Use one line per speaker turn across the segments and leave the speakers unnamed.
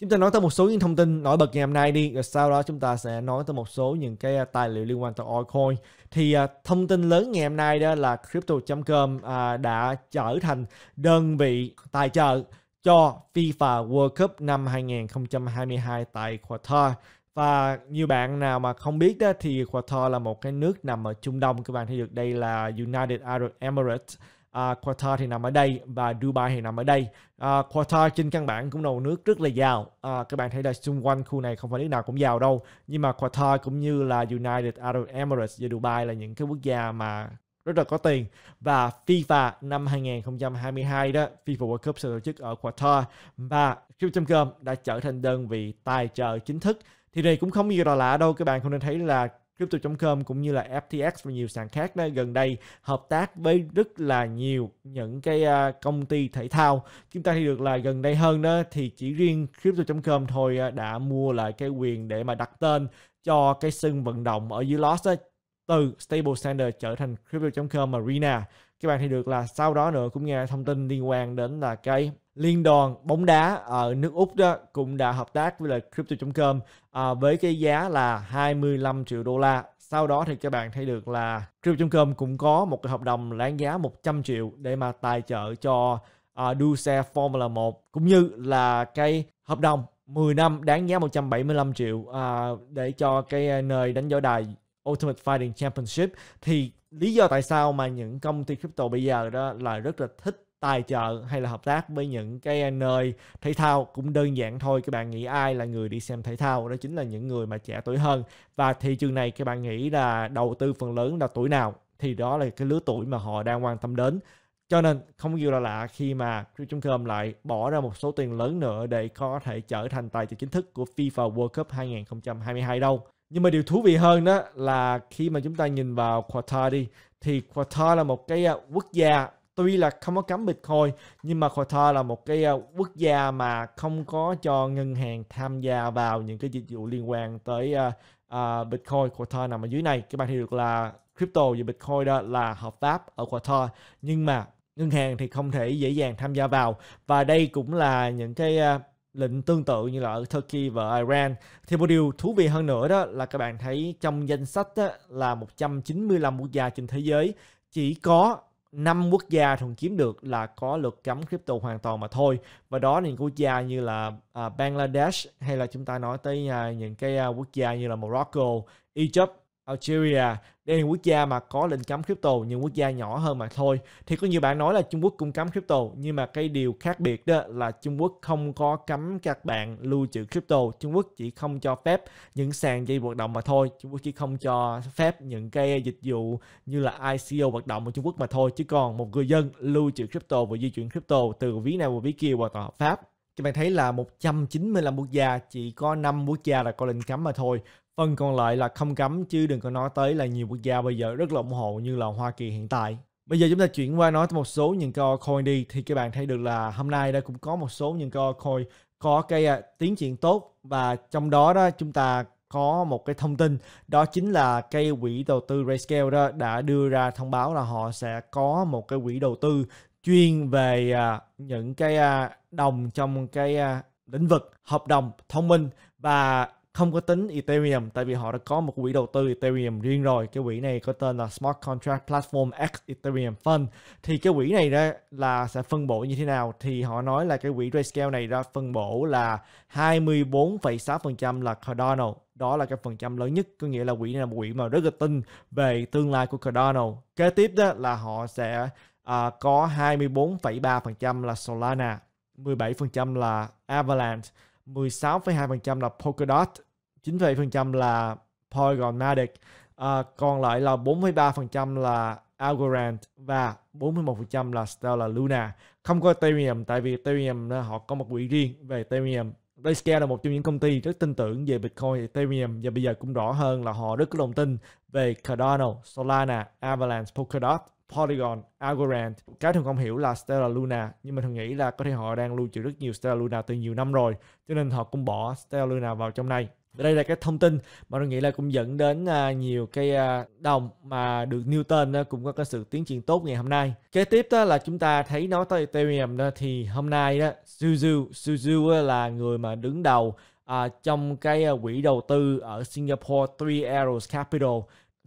chúng ta nói tới một số những thông tin nổi bật ngày hôm nay đi rồi sau đó chúng ta sẽ nói tới một số những cái à, tài liệu liên quan tới altcoin thì uh, thông tin lớn ngày hôm nay đó là crypto.com uh, à, đã trở thành đơn vị tài trợ cho FIFA World Cup năm 2022 tại Qatar và nhiều bạn nào mà không biết đó thì Qatar là một cái nước nằm ở Trung Đông các bạn thấy được đây là United Arab Emirates à, Qatar thì nằm ở đây và Dubai thì nằm ở đây à, Qatar trên căn bản cũng là một nước rất là giàu à, các bạn thấy là xung quanh khu này không phải nước nào cũng giàu đâu nhưng mà Qatar cũng như là United Arab Emirates và Dubai là những cái quốc gia mà rất là có tiền và FIFA năm 2022 đó FIFA World Cup sẽ tổ chức ở Qatar và Q.com đã trở thành đơn vị tài trợ chính thức thì này cũng không gì là lạ đâu các bạn không nên thấy là Crypto.com cũng như là FTX và nhiều sàn khác đó, gần đây hợp tác với rất là nhiều những cái à, công ty thể thao. Chúng ta thấy được là gần đây hơn đó thì chỉ riêng Crypto.com thôi à, đã mua lại cái quyền để mà đặt tên cho cái sân vận động ở dưới Los đó, từ Stable Standard trở thành Crypto.com Arena. Các bạn thấy được là sau đó nữa cũng nghe thông tin liên quan đến là cái liên đoàn bóng đá ở nước Úc đó cũng đã hợp tác với là crypto.com à, với cái giá là 25 triệu đô la. Sau đó thì các bạn thấy được là crypto.com cũng có một cái hợp đồng láng giá 100 triệu để mà tài trợ cho à, đua xe Formula 1 cũng như là cái hợp đồng 10 năm đáng giá 175 triệu à, để cho cái à, nơi đánh dấu đài Ultimate Fighting Championship thì lý do tại sao mà những công ty crypto bây giờ đó là rất là thích tài trợ hay là hợp tác với những cái nơi thể thao cũng đơn giản thôi các bạn nghĩ ai là người đi xem thể thao đó chính là những người mà trẻ tuổi hơn và thị trường này các bạn nghĩ là đầu tư phần lớn là tuổi nào thì đó là cái lứa tuổi mà họ đang quan tâm đến cho nên không có gì là lạ khi mà Crypto.com lại bỏ ra một số tiền lớn nữa để có thể trở thành tài trợ chính thức của FIFA World Cup 2022 đâu. Nhưng mà điều thú vị hơn đó là khi mà chúng ta nhìn vào Qatar đi thì Qatar là một cái quốc gia tuy là không có cấm Bitcoin nhưng mà Qatar là một cái ờ, quốc gia mà không có cho ngân hàng tham gia vào những cái dịch vụ liên quan tới uh, uh, Bitcoin Qatar nằm ở dưới này các bạn hiểu được là crypto và Bitcoin đó là hợp pháp ở Qatar nhưng mà ngân hàng thì không thể dễ dàng tham gia vào và đây cũng là những cái uh, lệnh tương tự như là ở Turkey và Iran. Thì một điều thú vị hơn nữa đó là các bạn thấy trong danh sách đó là 195 quốc gia trên thế giới chỉ có năm quốc gia thường kiếm được là có luật cấm crypto hoàn toàn mà thôi và đó là những quốc gia như là uh, Bangladesh hay là chúng ta nói tới uh, những cái uh, quốc gia như là Morocco, Egypt Algeria ờ, à, đây là quốc gia mà có lệnh cấm crypto nhưng quốc gia nhỏ hơn mà thôi thì có nhiều bạn nói là Trung Quốc cũng cấm crypto nhưng mà cái điều khác biệt đó là Trung Quốc không có cấm các bạn lưu trữ crypto Trung Quốc chỉ không cho phép những sàn dây hoạt động mà thôi Trung Quốc chỉ không cho phép những cái dịch vụ như là ICO hoạt động ở Trung Quốc mà thôi chứ còn một người dân lưu trữ crypto và di chuyển crypto từ ví này qua ví kia hoàn toàn hợp pháp các bạn thấy là 195 quốc gia chỉ có 5 quốc gia là có lệnh cấm mà thôi Phần còn lại là không cấm chứ đừng có nói tới là nhiều quốc gia bây giờ rất là ủng hộ như là Hoa Kỳ hiện tại. Bây giờ chúng ta chuyển qua nói tới một số những coi coin đi thì các bạn thấy được là hôm nay đây cũng có một số những coi coin có cái à, tiến triển tốt và trong đó đó chúng ta có một cái thông tin đó chính là cái quỹ đầu tư Rayscale đó đã đưa ra thông báo là họ sẽ có một cái quỹ đầu tư chuyên về à, những cái à, đồng trong cái lĩnh vực hợp đồng thông minh và không có tính Ethereum tại vì họ đã có một quỹ đầu tư Ethereum riêng rồi cái quỹ này có tên là Smart Contract Platform X Ethereum Fund thì cái quỹ này đó là sẽ phân bổ như thế nào thì họ nói là cái quỹ RayScale này ra phân bổ là 24,6% là Cardano đó là cái phần trăm lớn nhất có nghĩa là quỹ này là một quỹ mà rất là tin về tương lai của Cardano kế tiếp đó là họ sẽ uh, có 24,3% là Solana 17% là Avalanche 16,2% là Polkadot 97% là Polygon Matic, à, còn lại là 43% là Algorand và 41% là Stellar Luna. Không có Ethereum tại vì Ethereum họ có một quỹ riêng về Ethereum. Grayscale là một trong những công ty rất tin tưởng về Bitcoin, Ethereum và bây giờ cũng rõ hơn là họ rất có lòng tin về Cardano, Solana, Avalanche, Polkadot, Polygon, Algorand. Cái thường không hiểu là Stellar Luna, nhưng mà thường nghĩ là có thể họ đang lưu trữ rất nhiều Stellar Luna từ nhiều năm rồi, cho nên họ cũng bỏ Stellar Luna vào trong này đây là cái thông tin mà tôi nghĩ là cũng dẫn đến à, nhiều cái à, đồng mà được Newton à, cũng có cái sự tiến triển tốt ngày hôm nay. Kế tiếp đó là chúng ta thấy nói tới Ethereum đó thì hôm nay đó Suzu Suzu là người mà đứng đầu trong cái quỹ đầu tư ở Singapore Three Arrows Capital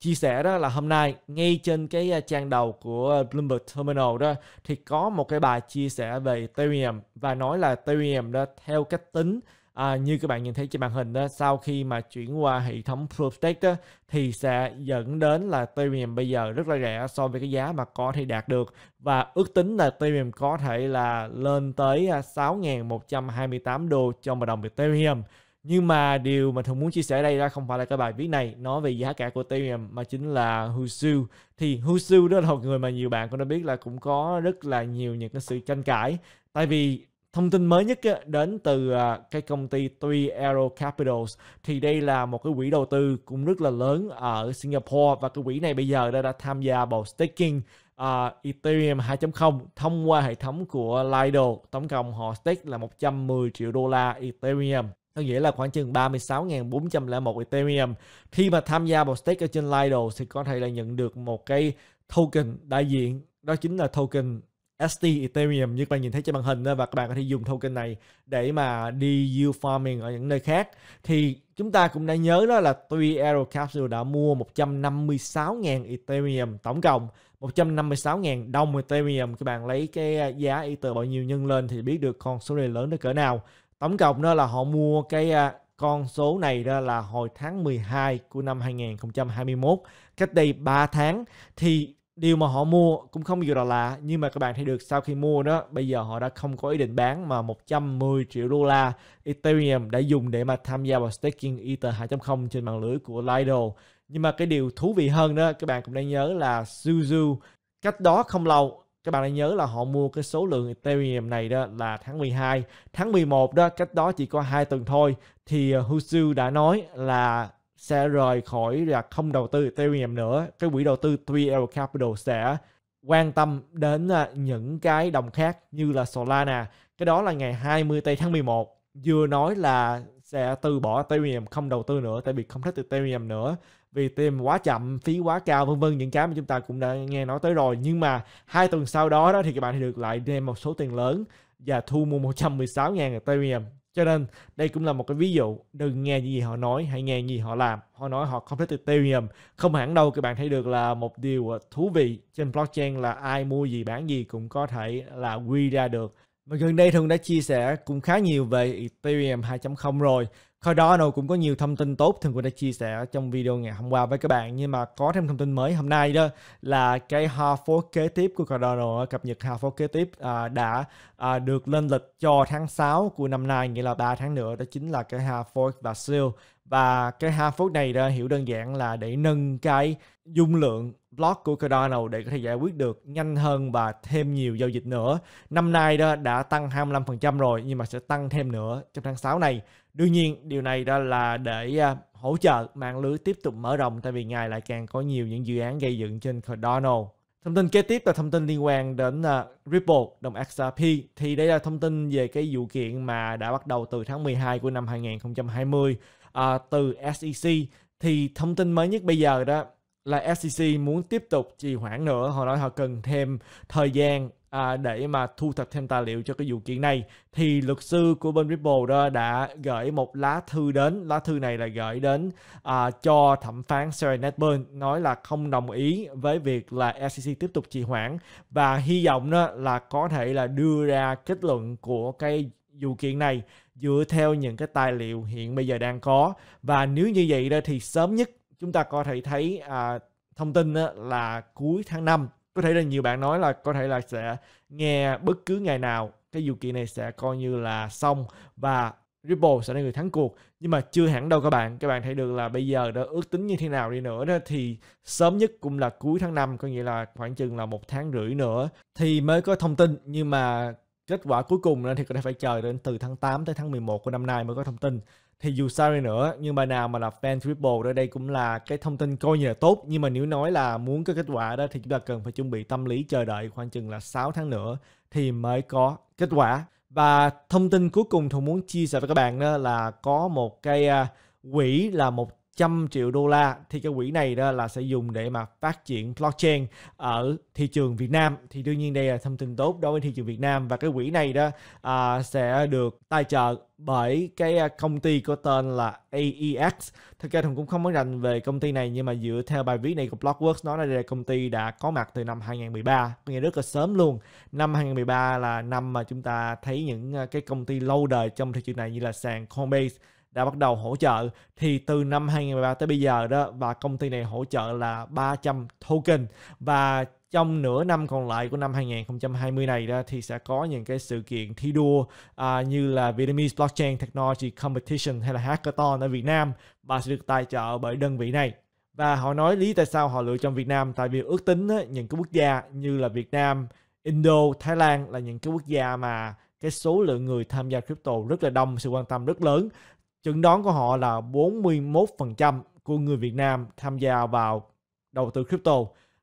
chia sẻ đó là hôm nay ngay trên cái trang đầu của Bloomberg Terminal đó thì có một cái bài chia sẻ về Ethereum và nói là Ethereum đó theo cách tính à, như các bạn nhìn thấy trên màn hình đó sau khi mà chuyển qua hệ thống Prooftech đó, thì sẽ dẫn đến là Ethereum bây giờ rất là rẻ so với cái giá mà có thể đạt được và ước tính là Ethereum có thể là lên tới 6.128 à, đô cho một đồng Ethereum nhưng mà điều mà thường muốn chia sẻ đây ra không phải là cái bài viết này nói về giá cả của Ethereum mà chính là Husu thì Husu đó là một người mà nhiều bạn cũng đã biết là cũng có rất là nhiều những cái sự tranh cãi tại vì Thông tin mới nhất đến từ à, cái công ty Three Arrow Capitals thì đây là một cái quỹ đầu tư cũng rất là lớn ở Singapore và cái quỹ này bây giờ đã, đã tham gia vào staking uh, Ethereum 2.0 thông qua hệ thống của Lido. Tổng cộng họ stake là 110 triệu đô la Ethereum có nghĩa là khoảng chừng 36.401 Ethereum. Khi mà tham gia vào stake ở trên Lido thì có thể là nhận được một cái token đại diện đó chính là token ST Ethereum như các bạn nhìn thấy trên màn hình và các bạn có thể dùng token này để mà đi yield farming ở những nơi khác thì chúng ta cũng đã nhớ đó là tuy Arrow Capsule đã mua 156.000 Ethereum tổng cộng 156.000 đồng Ethereum các bạn lấy cái giá Ether bao nhiêu nhân lên thì biết được con số này lớn đến cỡ nào tổng cộng đó là họ mua cái à, con số này đó là hồi tháng 12 của năm 2021 cách đây 3 tháng thì điều mà họ mua cũng không gì là lạ nhưng mà các bạn thấy được sau khi mua đó bây giờ họ đã không có ý định bán mà 110 triệu đô la Ethereum đã dùng để mà tham gia vào staking Ether 2.0 trên mạng lưới của Lido nhưng mà cái điều thú vị hơn đó các bạn cũng đang nhớ là Suzu cách đó không lâu các bạn đã nhớ là họ mua cái số lượng Ethereum này đó là tháng 12 tháng 11 đó cách đó chỉ có hai tuần thôi thì Husu đã nói là sẽ rời khỏi là không đầu tư Ethereum nữa. Cái quỹ đầu tư 3L Capital sẽ quan tâm đến à, những cái đồng khác như là Solana. Cái đó là ngày 20 tây tháng 11 vừa nói là sẽ từ bỏ Ethereum không đầu tư nữa tại vì không thích Ethereum nữa vì tìm quá chậm, phí quá cao vân vân những cái mà chúng ta cũng đã nghe nói tới rồi nhưng mà hai tuần sau đó đó thì các bạn thì được lại đem một số tiền lớn và thu mua 116.000 Ethereum cho nên đây cũng là một cái ví dụ đừng nghe những gì họ nói hãy nghe những gì họ làm họ nói họ không tiêu ethereum không hẳn đâu các bạn thấy được là một điều ờ, thú vị trên blockchain là ai mua gì bán gì cũng có thể là quy ra được và gần đây Thường đã chia sẻ cũng khá nhiều về Ethereum 2.0 rồi. Khỏi đó nó cũng có nhiều thông tin tốt Thường cũng đã chia sẻ trong video ngày hôm qua với các bạn. Nhưng mà có thêm thông tin mới hôm nay đó là cái hard fork kế tiếp của Cardano, cập nhật hard fork kế tiếp à, đã à, được lên lịch cho tháng 6 của năm nay, nghĩa là 3 tháng nữa. Đó chính là cái hard fork và seal và cái half phút này ra hiểu đơn giản là để nâng cái dung lượng block của Cardano để có thể giải quyết được nhanh hơn và thêm nhiều giao dịch nữa. Năm nay đó đã tăng 25% rồi nhưng mà sẽ tăng thêm nữa trong tháng 6 này. Đương nhiên điều này đó là để à, hỗ trợ mạng lưới tiếp tục mở rộng tại vì ngày lại càng có nhiều những dự án gây dựng trên Cardano. Thông tin kế tiếp là thông tin liên quan đến à, Ripple, đồng XRP. Thì đây là thông tin về cái vụ kiện mà đã bắt đầu từ tháng 12 của năm 2020 à, từ SEC thì thông tin mới nhất bây giờ đó là SEC muốn tiếp tục trì hoãn nữa họ nói họ cần thêm thời gian à, để mà thu thập thêm tài liệu cho cái vụ kiện này thì luật sư của bên Ripple đó đã gửi một lá thư đến lá thư này là gửi đến à, cho thẩm phán Sarah Netburn nói là không đồng ý với việc là SEC tiếp tục trì hoãn và hy vọng đó là có thể là đưa ra kết luận của cái vụ kiện này dựa theo những cái tài liệu hiện bây giờ đang có và nếu như vậy đó thì sớm nhất chúng ta có thể thấy à, thông tin đó là cuối tháng 5 có thể là nhiều bạn nói là có thể là sẽ nghe bất cứ ngày nào cái vụ kiện này sẽ coi như là xong và Ripple sẽ là người thắng cuộc nhưng mà chưa hẳn đâu các bạn các bạn thấy được là bây giờ đã ước tính như thế nào đi nữa đó thì sớm nhất cũng là cuối tháng 5 có nghĩa là khoảng chừng là một tháng rưỡi nữa thì mới có thông tin nhưng mà Kết quả cuối cùng thì có thể phải chờ đến từ tháng 8 tới tháng 11 của năm nay mới có thông tin. Thì dù sao đi nữa, nhưng mà nào mà là fan triple đó đây cũng là cái thông tin coi như là tốt. Nhưng mà nếu nói là muốn có kết quả đó thì chúng ta cần phải chuẩn bị tâm lý chờ đợi khoảng chừng là 6 tháng nữa thì mới có kết quả. Và thông tin cuối cùng tôi muốn chia sẻ với các bạn đó là có một cái à, quỹ là một trăm triệu đô la thì cái quỹ này đó là sẽ dùng để mà phát triển blockchain ở thị trường Việt Nam thì đương nhiên đây là thông tin tốt đối với thị trường Việt Nam và cái quỹ này đó à, sẽ được tài trợ bởi cái à, công ty có tên là AEX thực ra thùng cũng không có rành về công ty này nhưng mà dựa theo bài viết này của Blockworks nói là công ty đã có mặt từ năm 2013 có nghĩa rất là sớm luôn năm 2013 là năm mà chúng ta thấy những à, cái công ty lâu đời trong thị trường này như là sàn Coinbase đã bắt đầu hỗ trợ thì từ năm 2013 tới bây giờ đó và công ty này hỗ trợ là 300 token và trong nửa năm còn lại của năm 2020 này đó thì sẽ có những cái sự kiện thi đua à, như là Vietnamese Blockchain Technology Competition hay là Hackathon ở Việt Nam và sẽ được tài trợ bởi đơn vị này. Và họ nói lý tại sao họ lựa chọn Việt Nam tại vì ước tính á, những cái quốc gia như là Việt Nam, Indo, Thái Lan là những cái quốc gia mà cái số lượng người tham gia crypto rất là đông, sự quan tâm rất lớn chứng đoán của họ là 41% của người Việt Nam tham gia vào đầu tư crypto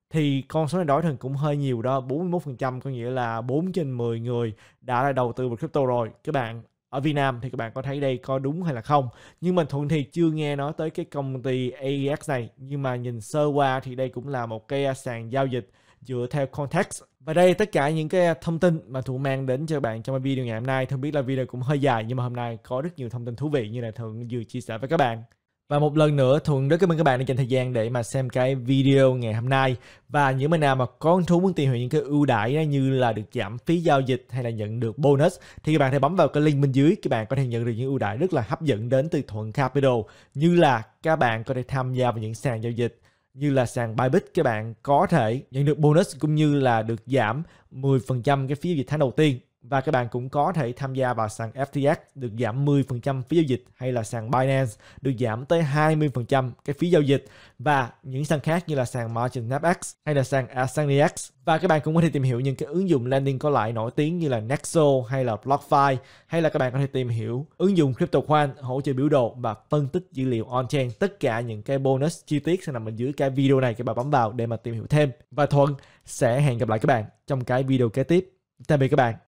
thì con số này đổi thần cũng hơi nhiều đó 41% có nghĩa là 4 trên 10 người đã là đầu tư vào crypto rồi các bạn ở Việt Nam thì các bạn có thấy đây có đúng hay là không nhưng mình thuận thì chưa nghe nói tới cái công ty AEX này nhưng mà nhìn sơ qua thì đây cũng là một cái sàn giao dịch dựa theo context và đây tất cả những cái thông tin mà Thuận mang đến cho bạn trong video ngày hôm nay. Thường biết là video cũng hơi dài nhưng mà hôm nay có rất nhiều thông tin thú vị như là Thuận vừa chia sẻ với các bạn. Và một lần nữa Thuận rất cảm ơn các bạn đã dành thời gian để mà xem cái video ngày hôm nay. Và những bạn nào mà có hứng thú muốn tìm hiểu những cái ưu đãi như là được giảm phí giao dịch hay là nhận được bonus thì các bạn hãy bấm vào cái link bên dưới các bạn có thể nhận được những ưu đãi rất là hấp dẫn đến từ Thuận Capital như là các bạn có thể tham gia vào những sàn giao dịch như là sàn Bybit các bạn có thể nhận được bonus cũng như là được giảm 10% cái phí Việt tháng đầu tiên và các bạn cũng có thể tham gia vào sàn FTX được giảm 10% phí giao dịch hay là sàn Binance được giảm tới 20% cái phí giao dịch và những sàn khác như là sàn Margin FX hay là sàn AsaniX và các bạn cũng có thể tìm hiểu những cái ứng dụng lending có lãi nổi tiếng như là Nexo hay là BlockFi hay là các bạn có thể tìm hiểu ứng dụng CryptoQuant hỗ trợ biểu đồ và phân tích dữ liệu on-chain tất cả những cái bonus chi tiết sẽ nằm bên dưới cái video này các bạn bấm vào để mà tìm hiểu thêm và Thuận sẽ hẹn gặp lại các bạn trong cái video kế tiếp tạm biệt các bạn